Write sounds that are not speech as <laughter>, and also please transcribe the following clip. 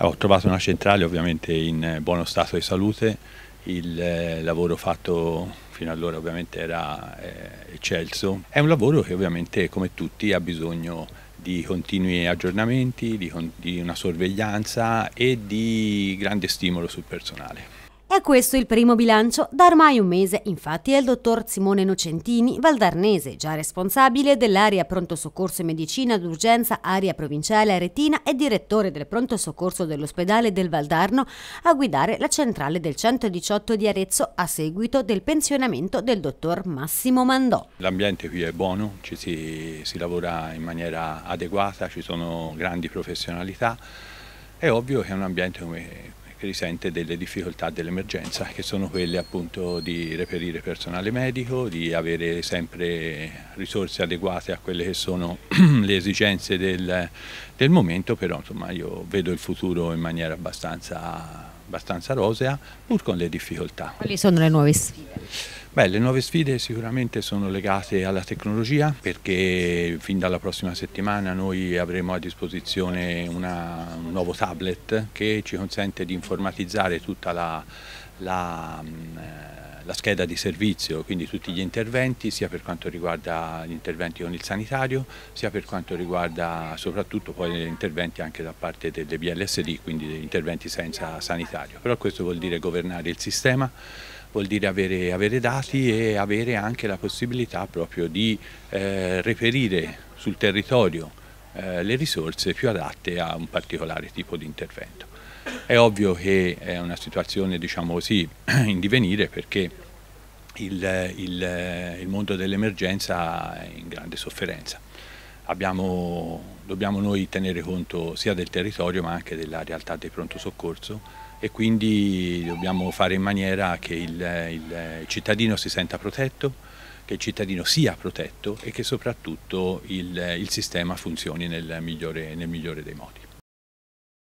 Ho trovato una centrale ovviamente in eh, buono stato di salute, il eh, lavoro fatto fino allora ovviamente era eh, eccelso. È un lavoro che ovviamente come tutti ha bisogno di continui aggiornamenti, di, di una sorveglianza e di grande stimolo sul personale. È questo il primo bilancio. Da ormai un mese, infatti, è il dottor Simone Nocentini, valdarnese, già responsabile dell'area pronto soccorso e medicina d'urgenza, area provinciale aretina e direttore del pronto soccorso dell'ospedale del Valdarno, a guidare la centrale del 118 di Arezzo a seguito del pensionamento del dottor Massimo Mandò. L'ambiente qui è buono, ci si, si lavora in maniera adeguata, ci sono grandi professionalità. È ovvio che è un ambiente come risente delle difficoltà dell'emergenza che sono quelle appunto di reperire personale medico, di avere sempre risorse adeguate a quelle che sono <clears throat> le esigenze del, del momento, però insomma io vedo il futuro in maniera abbastanza, abbastanza rosea pur con le difficoltà. Quali sono le nuove sfide? Beh, le nuove sfide sicuramente sono legate alla tecnologia perché fin dalla prossima settimana noi avremo a disposizione una, un nuovo tablet che ci consente di informatizzare tutta la, la mm, eh, la scheda di servizio, quindi tutti gli interventi, sia per quanto riguarda gli interventi con il sanitario, sia per quanto riguarda soprattutto poi gli interventi anche da parte delle BLSD, quindi interventi senza sanitario. Però questo vuol dire governare il sistema vuol dire avere, avere dati e avere anche la possibilità proprio di eh, reperire sul territorio eh, le risorse più adatte a un particolare tipo di intervento. È ovvio che è una situazione diciamo così <clears throat> in divenire perché il, il, il mondo dell'emergenza è in grande sofferenza abbiamo, dobbiamo noi tenere conto sia del territorio ma anche della realtà del pronto soccorso e quindi dobbiamo fare in maniera che il, il cittadino si senta protetto, che il cittadino sia protetto e che soprattutto il, il sistema funzioni nel migliore, nel migliore dei modi.